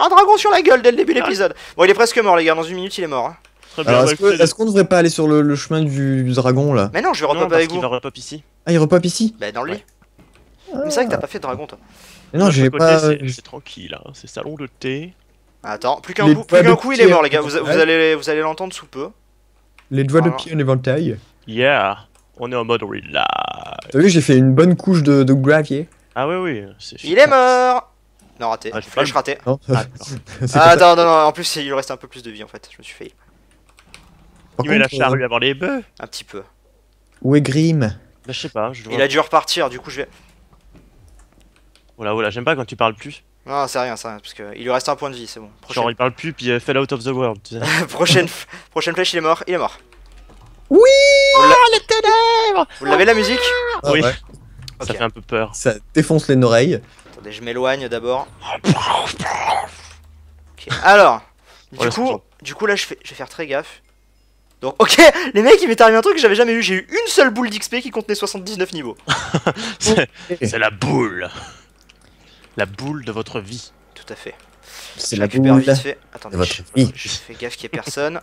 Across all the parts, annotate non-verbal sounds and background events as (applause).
un Dragon sur la gueule dès le début de l'épisode. Bon, il est presque mort, les gars. Dans une minute, il est mort. Hein. Est-ce bah, qu'on devrait pas aller sur le, chemin du, dragon là Mais non, je vais repop avec vous. Il ici. Ah, il repop ici Bah, dans le Mais c'est vrai que t'as pas fait de dragon toi. non, j'ai pas. Euh, c'est tranquille, hein. c'est salon de thé. Attends, plus qu'un coup, plus qu'un coup il est mort, les gars. Vous, allez, vous allez l'entendre sous peu. Les doigts de pied en éventail. Yeah, on est en mode relax. T'as vu, j'ai fait une bonne couche de, gravier. Ah oui, oui. sûr. il est mort non, raté. flèche ah, Flash raté. Ah, ah non, non, non, en plus il lui reste un peu plus de vie en fait, je me suis fail. il met la euh, charrue les bœufs Un petit peu. Où est Grim bah, Je sais pas, je Il a dû repartir, du coup je vais. Oh là, j'aime pas quand tu parles plus. Non, c'est rien, c'est rien, parce qu'il lui reste un point de vie, c'est bon. Genre il parle plus, puis fait euh, fell out of the world. (laughs) Prochaine... Prochaine flèche, il est mort, il est mort. Oui Vous les ténèbres Vous l'avez la musique ah, Oui. Ça fait un peu peur. Ça défonce les oreilles. Attendez, je m'éloigne d'abord. Alors, du coup, du coup là je, fais, je vais faire très gaffe. Donc, ok, (laughs) les mecs, il m'est arrivé un truc que j'avais jamais eu. J'ai eu une seule boule d'XP qui contenait 79 niveaux. (laughs) c'est la boule. La boule de votre vie. Tout à fait. C'est la boule Attendez, de votre vie. Je, fais gaffe qu'il y ait personne.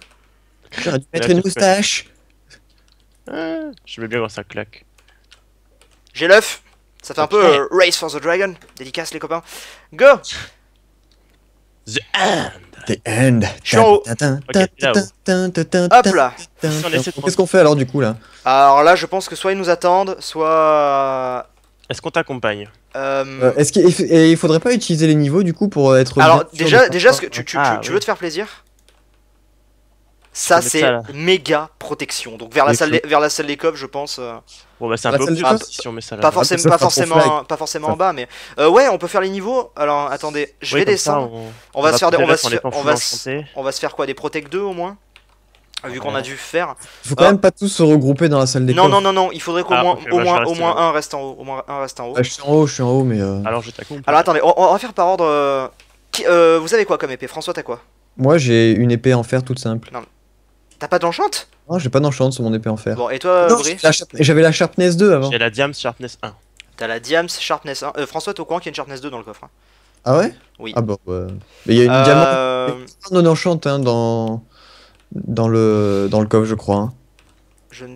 J'aurais dû mettre une moustache. Ah, je veux bien voir ça claque. J'ai l'œuf. Ça fait un peu euh, Race for the Dragon, dédicace les copains. Go The End The End Hop là Qu'est-ce qu'on fait alors du coup là Alors là, je pense que soit ils nous attendent, soit... Euh, est-ce qu'on t'accompagne euh, euh... Est-ce qu'il faudrait pas utiliser les niveaux du coup pour être... Alors déjà, déjà ce que tu, ah veux te faire plaisir ça, c'est méga protection. Donc vers la, salle, vers la salle des coffres je pense. Euh, bon, bah, c'est un bah, peu si on ah, ça Pas, forcément, pas, forcément, pas forcément en bas, mais. Euh, ouais, on peut faire les niveaux. Alors, attendez, je vais descendre. on, va se faire. On va se faire quoi Des Protect 2 au moins Vu qu'on a dû faire. Il faut quand euh, même pas tous se regrouper dans la salle des coffres Non, non, non, non, il faudrait qu'au moins, au moins, un reste en haut. Au ah, je suis en haut, je suis en haut, mais. Alors, Alors, attendez, on, va faire par ordre. vous avez quoi comme épée François, t'as quoi Moi, j'ai une épée en fer toute simple. T'as pas d'enchant Non, j'ai pas d'enchant sur mon épée en fer. Bon, et toi, J'avais la Sharpness 2 avant. J'ai la Diams Sharpness 1. T'as la Diams Sharpness 1. Euh, François, t'es au courant qu'il y a une Sharpness 2 dans le coffre hein Ah ouais Oui. Ah bon, Mais il y a une euh, diamant non enchante hein, dans... Dans, le... dans le coffre, je crois. Hein. Je ne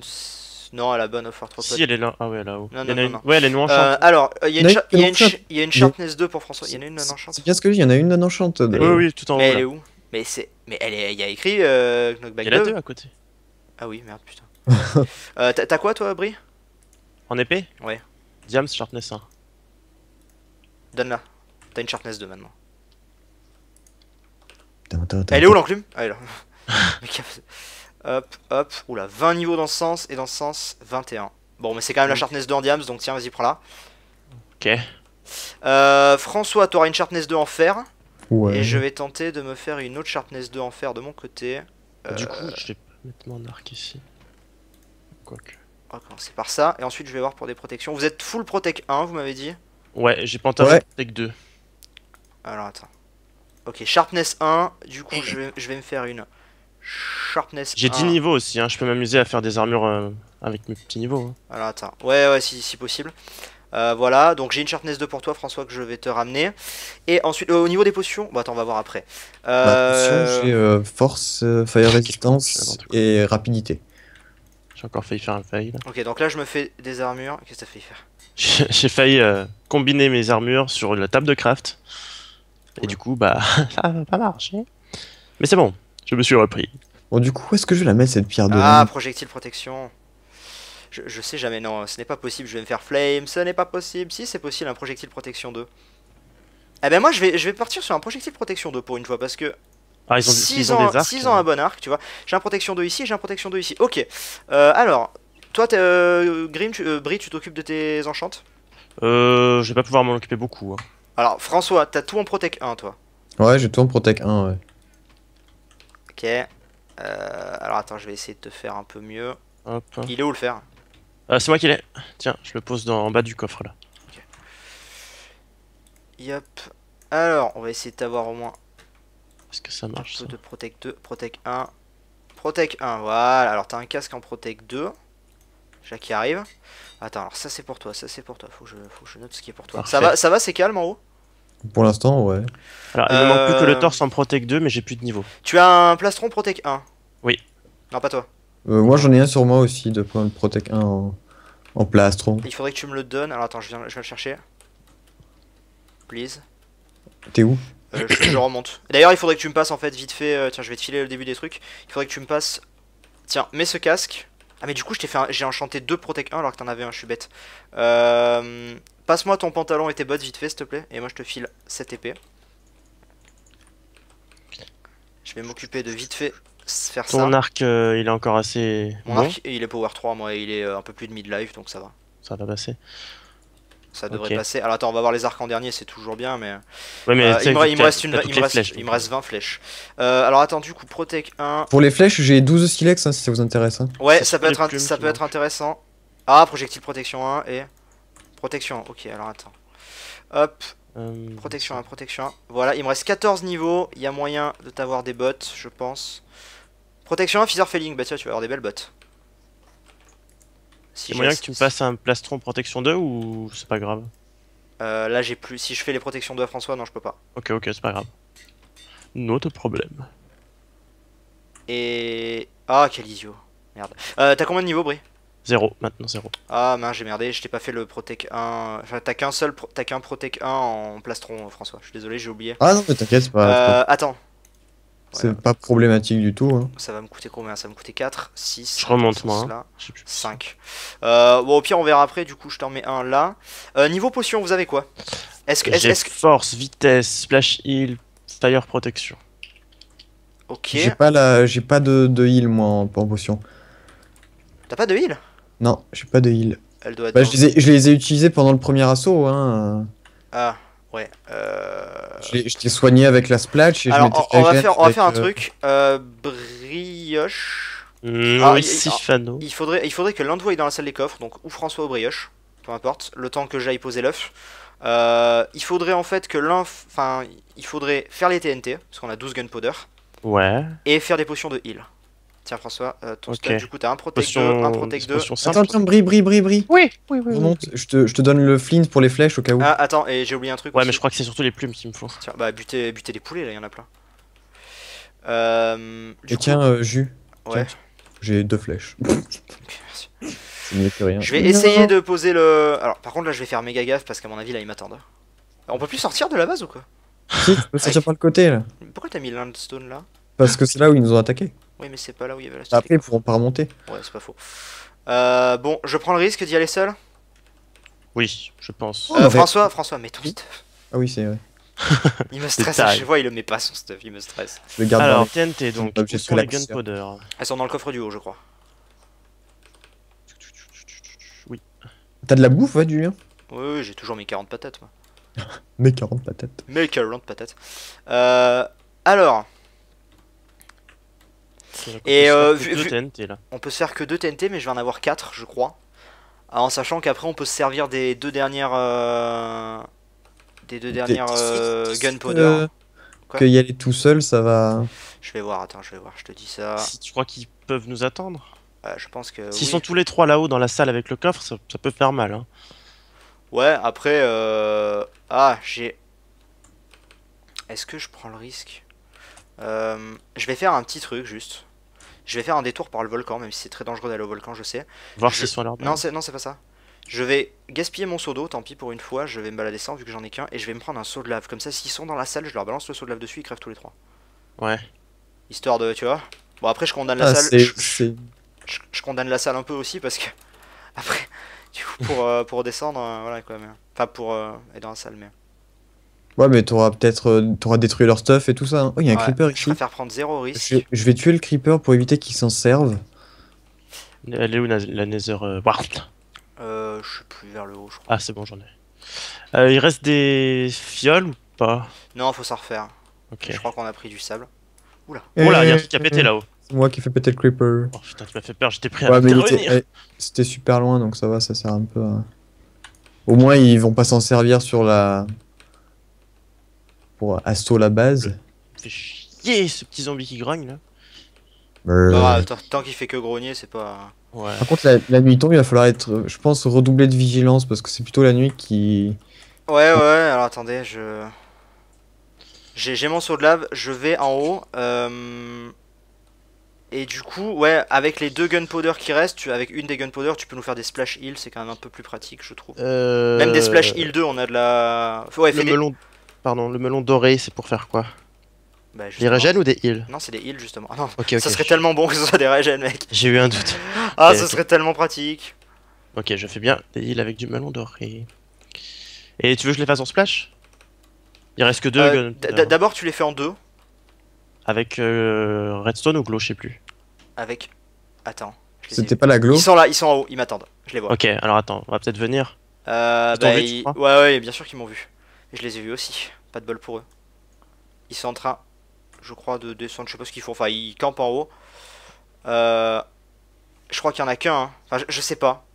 Non, à la bonne offre trop Si, elle est là. Ah ouais, là-haut. Non, non, non, elle est non enchante. alors, il y, y, a une Sharpness 2 pour François. Il y en a une non enchante. C'est bien ce que je il y en a une non enchante. Oui, oui, tout en haut. Mais elle est où mais c'est, mais elle il y a écrit euh, Knockback Il y a deux à côté. Ah oui, merde, putain. (laughs) euh, t'as quoi toi, Bri En épée Ouais. Diams, sharpness 1. Donne-la. T'as une sharpness 2 maintenant. Elle est où l'enclume Ah, elle est là. (laughs) hop, hop. Oula, 20 niveaux dans ce sens et dans ce sens, 21. Bon, mais c'est quand même la sharpness 2 en diams, donc tiens, vas-y, prends-la. Ok. Euh, François, t'auras une sharpness 2 en fer. Et je vais tenter de me faire une autre Sharpness 2 en fer de mon côté. Euh, du coup, je vais pas mettre mon arc ici. Quoique. Ah, On va par ça, et ensuite je vais voir pour des protections. Vous êtes full protect 1, vous m'avez dit Ouais, j'ai pantalon ouais. protect 2. Alors attends. Ok, Sharpness 1, du coup je vais, me faire une Sharpness J'ai 10 niveaux aussi, hein. je peux m'amuser à faire des armures euh, avec mes petits niveaux. Hein. Alors attends, ouais ouais si, si possible. Euh, voilà, donc j'ai une sharpness 2 pour toi, François, que je vais te ramener. Et ensuite, euh, au niveau des potions, bah attends, on va voir après. Bah, euh... j'ai euh, force, fire résistance et rapidité. J'ai encore failli faire un fail. Ok, donc là, je me fais des armures. Qu'est-ce que t'as failli faire J'ai failli combiner mes armures sur la table de craft. Et du coup, bah, (laughs) ça va pas marcher. Mais c'est bon, je me suis repris. Bon, du coup, où est-ce que je la mettre cette pierre de. Ah, projectile protection. Je, sais jamais, non, ce n'est pas possible, je vais me faire flame, ce n'est pas possible. Si, c'est possible, un projectile protection 2. Eh ben moi, je vais, je vais partir sur un projectile protection 2 pour une fois, parce que... Ah, ils ont, 6 ans, ont des un bon arc, tu vois. J'ai un protection 2 ici, j'ai un protection 2 ici. Ok, euh, alors, toi, euh, Grim, tu, euh, tu t'occupes de tes enchantes Euh, je vais pas pouvoir m'en occuper beaucoup. Hein. Alors, François, t'as tout en protect 1, toi Ouais, j'ai tout en protect 1, ouais. Ok. Euh, alors, attends, je vais essayer de te faire un peu mieux. Hop. Il est où le faire euh, c'est moi qui l'ai. Tiens, je le pose dans, en bas du coffre là. Okay. Alors, on va essayer d'avoir au moins. Est-ce que ça marche Un peu de Protect 2, Protect 1. Protect 1, voilà. Alors, t'as un casque en Protect 2. Jacques qui arrive. Attends, alors ça c'est pour toi, ça c'est pour toi. Faut que, je, note ce qui est pour toi. Ça va, ça va c'est calme en haut Pour l'instant, ouais. Alors, il me manque plus que le euh, torse en Protect 2, mais j'ai plus de niveau. Tu as un plastron Protect 1 Oui. Non, pas toi. Euh, moi j'en ai un sur moi aussi de Protect 1 en plastron. Il faudrait que tu me le donnes. Alors attends, je viens, je vais le chercher. Please. T'es où euh, je, remonte. D'ailleurs, il faudrait que tu me passes en fait vite fait. Euh, tiens, je vais te filer le début des trucs. Il faudrait que tu me passes. Tiens, mets ce casque. Ah, mais du coup, je fait j'ai enchanté deux Protect 1 alors que t'en avais un, je suis bête. Euh, passe-moi ton pantalon et tes bottes vite fait, s'il te plaît. Et moi, je te file cette épée. Je vais m'occuper de vite fait faire Ton arc, euh, il est encore assez. Mon arc, il est power 3, moi, il est euh, un peu plus de mid-life, donc ça va. Ça va passer. Ça devrait passer. Alors attends, on va voir les arcs en dernier, c'est toujours bien, mais. mais euh, il, me, reste, une, 20 flèches. alors attends, du coup, protect 1. Pour les flèches, j'ai 12 silex hein, si ça vous intéresse. Hein. Ouais, ça, peut, être, ça peut être intéressant. Ah, projectile protection 1 et. Protection, ok, alors attends. Hop. Protection 1, protection 1. Voilà, il me reste 14 niveaux. Il y a moyen de t'avoir des bots, je pense. Protection 1, Feather Failing, Bah, tu tu vas avoir des belles bottes. Si y moyen que tu me passes un plastron protection 2 ou c'est pas grave euh, Là, j'ai plus. Si je fais les protections 2 à François, non, je peux pas. Ok, ok, c'est pas grave. Notre problème. Et. Ah, quel idiot. Merde. Euh, t'as combien de niveaux, Brie 0, maintenant 0. Ah, mince, j'ai merdé, je t'ai pas fait le Protec 1. Enfin, t'as qu'un seul. Pro... T'as qu'un Protec 1 en plastron, François. Je suis désolé, j'ai oublié. Ah non, mais t'inquiète pas. Euh, attends, c'est pas problématique du tout. Hein. Ça va me coûter combien Ça va me coûter 4, 6, je remonte moi. 5. Hein. Euh, bon, au pire, on verra après. Du coup, je t'en mets un là. Euh, niveau potion, vous avez quoi Est-ce que. force, vitesse, splash heal, fire protection. Ok. J'ai pas, la... pas de, de heal moi en, potion. T'as pas de heal Non, j'ai pas de heal. Bah, je, les ai, je, les ai, utilisés pendant le premier assaut. Hein. Ah. Ouais. Euh, je t'ai soigné avec la splash. Et je on, on, va faire, on va faire un euh, truc. Euh, brioche. Mmh, ah, il, faudrait, il faudrait que l'un de vous aille dans la salle des coffres, donc ou François au Brioche, peu importe, le temps que j'aille poser l'œuf. il faudrait en fait que l'un. Enfin, il faudrait faire les TNT, parce qu'on a 12 gunpowder. Ouais. Et faire des potions de heal. Tiens, François, euh, ton du coup, t'as un Protect un Protect 2. Attends, attends, brille, Oui, oui, oui. oui. Je, te, donne le flint pour les flèches au cas où. Ah, attends, et j'ai oublié un truc. Ouais, mais je crois que c'est surtout les plumes qui me faut. Tiens, bah, buter, buter les poulets, là, il y en a plein. Euh, et tiens, euh, Jus. Ouais. J'ai deux flèches. Merci. Je vais essayer de poser le. Alors, par contre, là, je vais faire méga gaffe parce qu'à mon avis, là, ils m'attendent. On peut plus sortir de la base ou quoi Si, tu peux sortir par le côté là. Pourquoi t'as mis stone là Parce que c'est là où ils nous ont attaqué. Oui, mais c'est pas là où il y avait la statue. Bah, après, ils pourront pas remonter. Ouais, c'est pas faux. Euh, bon, je prends le risque d'y aller seul Oui, je pense. Oh, euh, François, François, mets ton vite. Ah oui, c'est vrai. (laughs) il me stresse, je vois, il le met pas son stuff, il me stresse. Le garde Alors, TNT donc, où gunpowder hein. Elles sont dans le coffre du haut, je crois. Oui. T'as de la bouffe, ouais, Julien Oui, oui j'ai toujours mes 40 patates, moi. (laughs) mes 40 patates. Mes 40 patates. Euh, alors, et euh, on peut, peut se faire que 2 TNT, mais je vais en avoir 4, je crois. Ah, en sachant qu'après, on peut se servir des deux dernières. Euh, des deux dernières euh, gunpowder. Que y aller tout seul, ça va. Je vais voir, attends, je vais voir, je te dis ça. Si tu crois qu'ils peuvent nous attendre euh, Je pense que. S'ils sont tous les trois là-haut dans la salle avec le coffre, ça, peut faire mal. Hein. Ouais, après. Ah, j'ai. Est-ce que je prends le risque Je vais faire un petit truc juste. Je vais faire un détour par le volcan, même si c'est très dangereux d'aller au volcan, je sais. Voir si sont Non, c'est pas ça. Je vais gaspiller mon seau d'eau, tant pis pour une fois, je vais me balader sans vu que j'en ai qu'un, et je vais me prendre un seau de lave. Comme ça, s'ils sont dans la salle, je leur balance le seau de lave dessus, ils crèvent tous les trois. Ouais. Histoire de, tu vois. Bon, après, je condamne la ah, salle. Je, condamne la salle un peu aussi parce que. (laughs) Après, du coup, pour, euh, descendre, euh, voilà quoi. Mais... Enfin, pour et euh, être dans la salle, mais. Ouais, mais t'auras peut-être euh, t'auras détruit leur stuff et tout ça. Hein. Oh, il y a un creeper ici. Je préfère prendre zéro risque. Je, vais tuer le creeper pour éviter qu'il s'en serve. Elle est où la, nether euh, Wart? euh, Je suis plus vers le haut, je crois. Ah, c'est bon, j'en ai. Euh, il reste des fioles ou pas Non, faut s'en refaire. Ok. Je crois qu'on a pris du sable. Oula. Oula, oh il y a un euh, truc qui a pété là-haut. C'est moi qui fait péter le creeper. Oh putain, tu m'as fait peur, j'étais prêt ouais, à revenir. Eh, c'était super loin, donc ça va, ça sert un peu Au moins, ils vont pas s'en servir sur la pour assaut la base. Fait chier ce petit zombie qui grogne là. Euh, ah, tant qu'il fait que grogner, c'est pas. Par contre, la, nuit tombe, il va falloir être, je pense, redoublé de vigilance parce que c'est plutôt la nuit qui. Ouais, ouais, alors attendez, je. J'ai mon saut de lave, je vais en haut. Euh, et du coup, ouais, avec les deux gunpowder qui restent, avec une des gunpowder, tu peux nous faire des splash heal, c'est quand même un peu plus pratique, je trouve. Euh, même des splash heal 2, on a de la. Ouais, le, Pardon, le melon doré, c'est pour faire quoi bah, Des régènes ou des heals Non, c'est des heals justement. Ah, non. Ça serait tellement bon que ce soit des régènes, mec. J'ai eu un doute. (laughs) ah, ça serait tellement pratique. Ok, je fais bien des heals avec du melon doré. Et tu veux que je les fasse en splash Il reste que deux. Euh, d'abord, tu les fais en deux. Avec euh, redstone ou glow, je sais plus. Avec. Attends. C'était pas la glow Ils sont là, ils sont en haut, ils m'attendent. Je les vois. Ok, alors attends, on va peut-être venir. Euh, bah, Ouais, ouais, bien sûr qu'ils m'ont vu. Je les ai vus aussi. Pas de bol pour eux. Ils sont en train, je crois, de descendre. Je sais pas ce qu'ils font. Enfin, ils campent en haut. Euh, je crois qu'il y en a qu'un. Hein. Enfin, je, sais pas.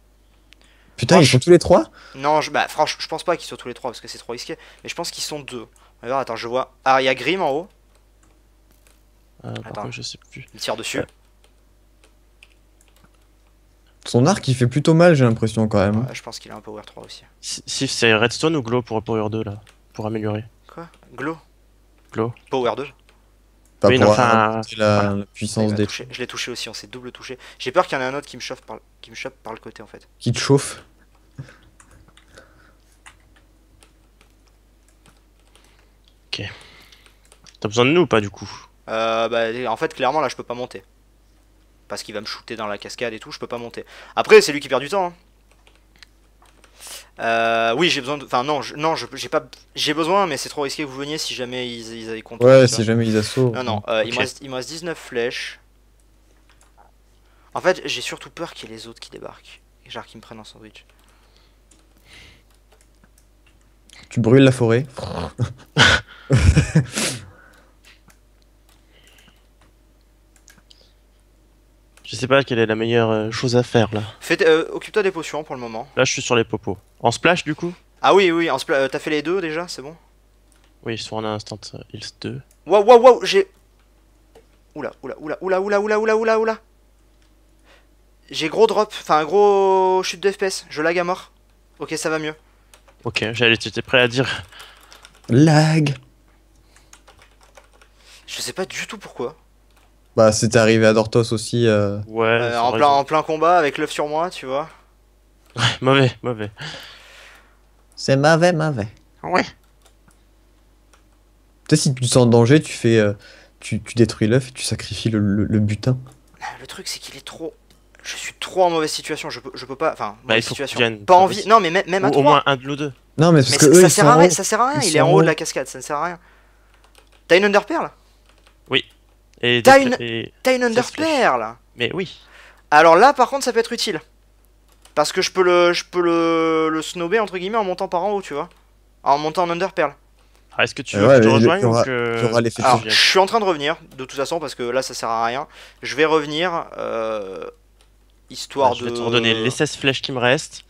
Putain, ils sont tous les trois Non, je, bah, franchement, je pense pas qu'ils soient tous les trois parce que c'est trop risqué. Mais je pense qu'ils sont deux. Alors, attends, je vois Ah, il y a Grim en haut. Euh, attends, je sais plus. Il tire dessus. Euh, son arc il fait plutôt mal, j'ai l'impression quand même. je pense qu'il a un Power 3 aussi. Si c'est Redstone ou Glow pour Power 2 là Pour améliorer. Quoi Glow Glow. Power 2 Pas pour la, puissance des. Je l'ai touché aussi, on s'est double touché. J'ai peur qu'il y en ait un autre qui me, chauffe par... qui me chope par le côté en fait. Qui te chauffe Ok. T'as besoin de nous ou pas du coup euh, bah, en fait, clairement, là, je peux pas monter. Parce qu'il va me shooter dans la cascade et tout, je peux pas monter. Après, c'est lui qui perd du temps. Hein. Euh, oui, j'ai besoin de. Enfin, non, je... non, j'ai pas. J'ai besoin, mais c'est trop risqué que vous veniez si jamais ils, avaient Ouais, si jamais ils Non, non, euh, il, me reste... 19 flèches. En fait, j'ai surtout peur qu'il y ait les autres qui débarquent. genre qu'ils me prennent en sandwich. Tu brûles la forêt. (laughs) (laughs) Je sais pas quelle est la meilleure euh, chose à faire là. Euh, Occupe-toi des potions pour le moment. Là, je suis sur les popos. En splash du coup Ah oui, oui, en splash. Euh, t'as fait les deux déjà, c'est bon Oui, ils sont en instant euh, ils 2. Waouh, waouh, waouh, j'ai. Oula, oula, oula, oula, oula, oula, oula, oula, oula. J'ai gros drop, enfin gros chute de FPS, je lag à mort. Ok, ça va mieux. Ok, j'allais, tu étais prêt à dire. Lag Je sais pas du tout pourquoi. Bah, c'était arrivé à Dortos aussi. Euh... Ouais. Euh, en, plein, en plein combat avec l'œuf sur moi, tu vois. Ouais, mauvais, mauvais. C'est mauvais, mauvais. Ouais. Tu sais si tu te sens en danger, tu fais. Euh, tu, détruis l'œuf et tu sacrifies le, butin. Bah, le truc, c'est qu'il est trop. Je suis trop en mauvaise situation. Je peux, peux pas. Enfin, bah, mauvaise Pas envie. Non, mais même, même au moins un de nous deux. Non, mais parce que eux, ça, ça sert à rien. Il est en haut de la cascade. Ça ne sert à rien. T'as une underperle Oui. Et T'as une, Mais oui. Alors là, par contre, ça peut être utile. Parce que je peux le, je peux le, le snobber entre guillemets en montant par en haut, tu vois. Ah, en montant en underpearl. Ah, Est-ce que tu veux que je te rejoigne que... je suis en train de revenir, de toute façon, parce que là, ça sert à rien. Je vais revenir, euh, histoire de... Je vais te redonner les 16 flèches qui me restent,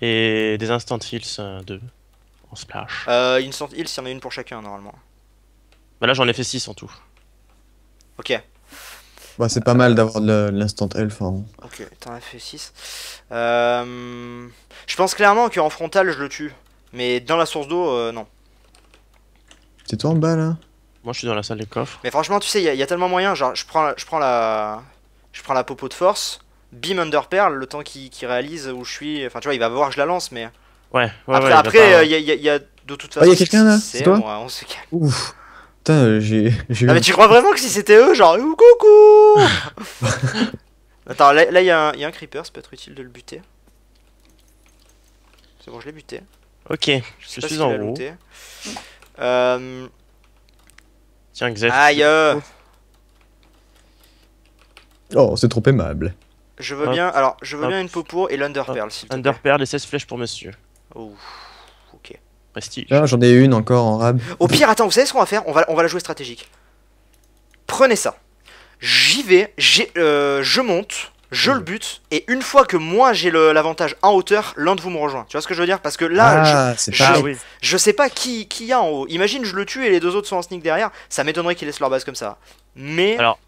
et des instant heals euh, de... en splash. Euh, instant heals, il y en a une pour chacun, normalement. Bah là, j'en ai fait 6 en tout. Ok. Bah, c'est pas mal d'avoir de l'instant elf. Hein. Ok, t'en as fait 6. Euh, je pense clairement qu'en frontal, je le tue. Mais dans la source d'eau, euh, non. C'est toi en bas là Moi je suis dans la salle des coffres. Mais franchement, tu sais, il y, a tellement moyen. Genre, je prends, je prends la. Je prends la popo de force. Beam Under Pearl, le temps qu'il réalise où je suis. Enfin, tu vois, il va voir que je la lance, mais. Ouais, ouais, après, ouais, après il euh, y, a, de toute oh, façon. Oh, il quelqu'un là C'est toi Ouf. Putain, euh, j'ai. Ah, (laughs) mais tu crois vraiment que si c'était eux, genre coucou (laughs) Attends, là il y, a un creeper, ça peut être utile de le buter. C'est bon, je l'ai buté. Ok, je, suis en haut Euh... Tiens, Xef. Aïe euh. Oh, c'est trop aimable. Je veux bien, alors, je veux bien une peau pour et l'underpearl, pearl, te et 16 flèches pour monsieur. Ouh. Prestige. J'en ai une encore en rab. Au pire, attends, vous savez ce qu'on va faire on va, on va la jouer stratégique. Prenez ça. J'y vais, euh, je monte, je le bute, et une fois que moi j'ai l'avantage en hauteur, l'un de vous me rejoint. Tu vois ce que je veux dire Parce que là, ah, je, ne sais pas qui, qui y a en haut. Imagine, je le tue et les deux autres sont en sneak derrière, ça m'étonnerait qu'ils laissent leur base comme ça. Mais. Alors,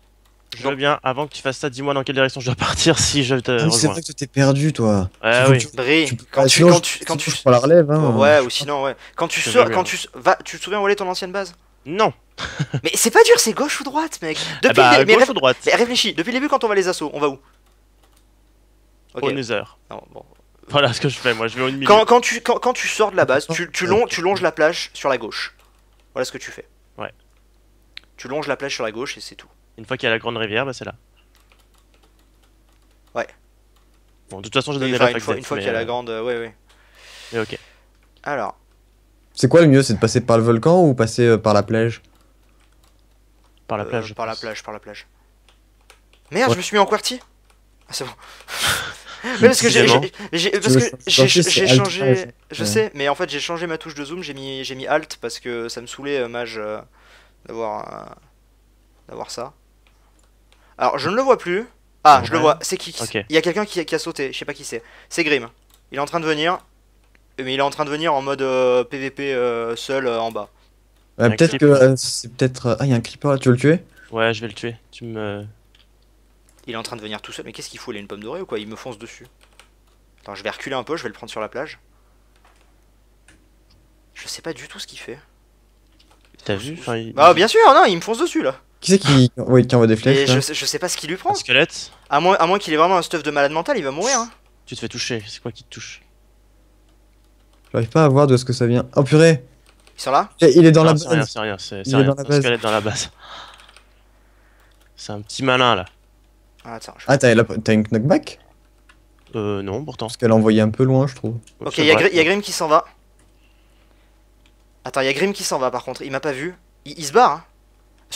je veux bien, avant que tu fasses ça, dis-moi dans quelle direction je dois partir si je te. Ah c'est vrai que t'es perdu, toi. Ouais, tu oui. quand, tu, quand tu. la relève, hein. Ouais, ou sinon, ouais. Quand tu sors. Quand tu. vas. Tu te souviens où allait ton ancienne base Non. (laughs) mais c'est pas dur, c'est gauche ou droite, mec. Eh depuis bah, le... mais droite mais réfléchis, depuis le début, quand on va les assauts, on va où Au Non, bon. Voilà ce que je fais, moi, je vais au quand, tu, quand, tu sors de la base, tu longes la plage sur la gauche. Voilà ce que tu fais. Ouais. Tu longes la plage sur la gauche et c'est tout. Une fois qu'il y a la grande rivière, bah c'est là. Ouais. Bon, de toute façon, j'ai donné la Une fois, qu'il y a la euh, grande. Euh, ouais, ouais. ok. Alors. C'est quoi le mieux C'est de passer par le volcan ou passer euh, par la plage Par la plage. par la plage, par la plage. Merde, je me suis mis en QWERTY Ah, c'est bon. (laughs) mais parce que j'ai changé. Je sais, mais en fait, j'ai changé ma touche de zoom, j'ai mis, mis Alt parce que ça me saoulait, Mage, d'avoir. d'avoir ça. Alors, je ne le vois plus. Ah, je le vois. C'est qui, Il y a quelqu'un qui, a sauté. Je sais pas qui c'est. C'est Grim. Il est en train de venir. Mais il est en train de venir en mode PVP euh, euh, seul euh, en bas. peut-être que c'est peut-être. Ah, il y a un creeper là, tu veux le tuer Ouais, je vais le tuer. Tu me. Il est en train de venir tout seul. Mais qu'est-ce qu'il faut Il a une pomme dorée ou quoi Il me fonce dessus. Attends, je vais reculer un peu, je vais le prendre sur la plage. Je sais pas du tout ce qu'il fait. T'as vu Bah, bien sûr, non, il me fonce dessus là. Qui c'est qui, envoie des flèches je, je, sais pas ce qu'il lui prend. Un squelette À moins, qu'il ait vraiment un stuff de malade mental, il va mourir. Hein. Tu te fais toucher, c'est quoi qui te touche J'arrive pas à voir de est-ce que ça vient. Oh purée Ils sont là eh, il est, dans la base. C'est rien, c'est rien, c'est un squelette dans la base. C'est un petit malin là. Ah, ah t'as une knockback Euh, non, pourtant. Parce qu'elle a envoyé un peu loin, je trouve. Ok, y'a a Grim qui s'en va. Attends, y'a Grim qui s'en va par contre, il m'a pas vu. Il, se barre hein.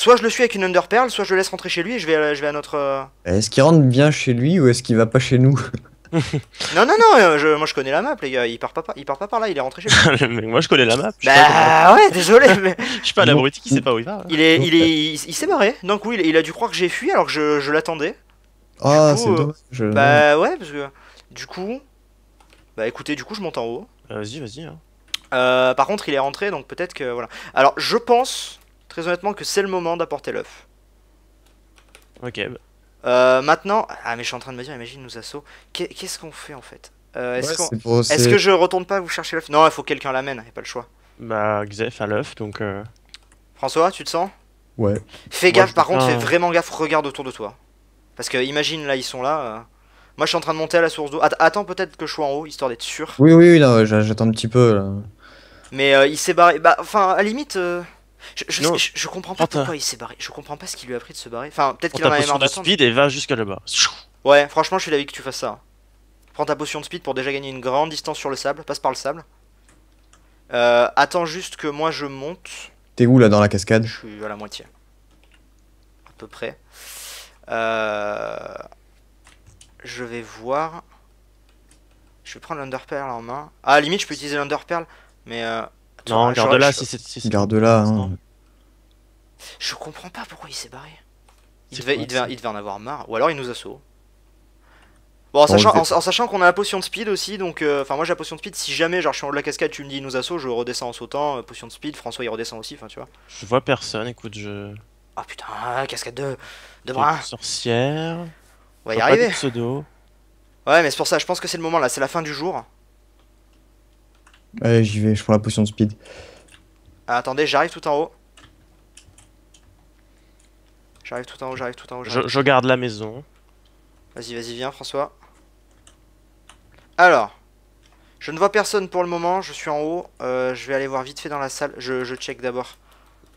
Soit je le suis avec une underpearl, soit je le laisse rentrer chez lui et je vais à, euh, je vais à notre. Euh, est-ce qu'il rentre bien chez lui ou est-ce qu'il va pas chez nous (laughs) non, non, non, euh, moi je connais la map, les gars. Il part pas, il part pas par là, il est rentré chez (laughs) Mais moi je connais la map. Bah ouais, désolé, mais. (laughs) je suis pas la l'abruti qui sait pas où il va. Hein. Il, est, il, est, il, s'est barré. Donc oui, il, a dû croire que j'ai fui alors que je, l'attendais. Ah, c'est euh, Bah ouais, parce que. Du coup. Bah écoutez, du coup, je monte en haut. vas-y, vas-y. Hein. par contre, il est rentré, donc peut-être que. Voilà. Alors, je pense très honnêtement que c'est le moment d'apporter l'œuf. Ok. Euh, maintenant, ah mais je suis en train de me dire, imagine nous assaut. Qu'est-ce qu'on fait en fait euh, Est-ce que je retourne pas vous chercher l'œuf Non, il faut que quelqu'un l'amène, il n'y a pas le choix. Bah Xef a l'œuf donc. Euh. François, tu te sens Ouais. Fais gaffe, par contre, fais vraiment gaffe, regarde autour de toi. Parce que imagine là, ils sont là. Moi, je suis en train de monter à la source d'eau. attends, peut-être que je sois en haut, histoire d'être sûr. Oui, oui, oui, j'attends un petit peu. Mais il s'est barré. Bah, enfin, à limite, je, comprends pas pourquoi il s'est barré. Je comprends pas ce qui lui a pris de se barrer. Enfin, peut-être qu'il en avait marre de speed et va jusqu'à là-bas. Ouais, franchement, je suis d'avis que tu fasses ça. Prends ta potion de speed pour déjà gagner une grande distance sur le sable. Passe par le sable. Euh, attends juste que moi je monte. T'es où là dans la cascade Je suis à la moitié. À peu près. Euh, je vais voir. Je vais prendre l'Underpearl en main. Ah, à limite, je peux utiliser l'Underpearl. Mais euh... Non, garde-la si c'est. Si garde-la. Hein. Je comprends pas pourquoi il s'est barré. Il devait, il, en avoir marre. Ou alors il nous assaut. Bon, en sachant, sachant qu'on a la potion de speed aussi, donc. Euh, enfin, moi j'ai la potion de speed. Si jamais, genre, je suis en haut de la cascade, tu me dis il nous assaut, je redescends en sautant. Euh, potion de speed, François il redescend aussi, enfin, tu vois. Je vois personne, écoute, je. Ah oh, putain, ah, cascade de, de bras. Sorcière. On va y arriver. Ouais, mais c'est pour ça, je pense que c'est le moment là, c'est la fin du jour. Allez, j'y vais, je prends la potion de speed. Ah, attendez, j'arrive tout en haut. J'arrive tout en haut, j'arrive tout en haut. Je, garde la maison. Vas-y, vas-y, viens, François. Alors, je ne vois personne pour le moment, je suis en haut. Euh, je vais aller voir vite fait dans la salle. Je, je check d'abord.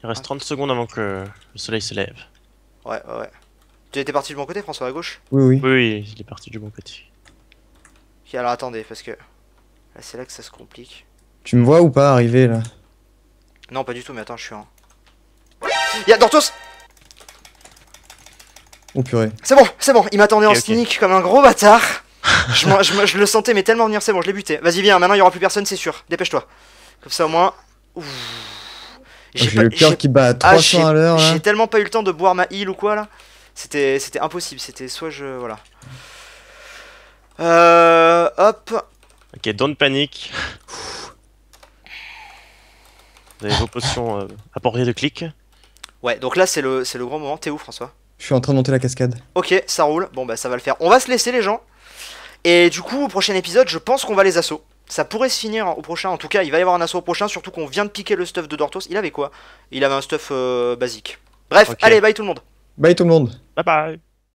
Il reste 30 secondes avant que le soleil se lève. Ouais, ouais, Tu étais parti du bon côté, François, à gauche oui. Oui, oui, il est parti du bon côté. Ok, alors attendez, parce que. Ah, c'est là que ça se complique. Tu me vois ou pas arriver là Non, pas du tout, mais attends, je suis en. Y'a Dortos Oh purée. C'est bon, c'est bon, il m'attendait en sneak comme un gros bâtard. (laughs) je, le sentais, mais tellement venir, c'est bon, je l'ai buté. Vas-y, viens, maintenant il y aura plus personne, c'est sûr. Dépêche-toi. Comme ça, au moins. J'ai le cœur qui bat à 300 ah, à l'heure. J'ai tellement pas eu le temps de boire ma heal ou quoi là. C'était impossible, c'était soit je. Voilà. Euh, hop. Ok, don't panic. Vous avez vos potions à euh, portée de clic. Ouais, donc là c'est le, le grand moment. T'es où François Je suis en train de monter la cascade. Ok, ça roule. Bon bah ça va le faire. On va se laisser les gens. Et du coup, au prochain épisode, je pense qu'on va les assauts. Ça pourrait se finir au prochain. En tout cas, il va y avoir un assaut au prochain. Surtout qu'on vient de piquer le stuff de Dortos. Il avait quoi Il avait un stuff euh, basique. Bref, allez, bye tout le monde. Bye tout le monde. Bye bye.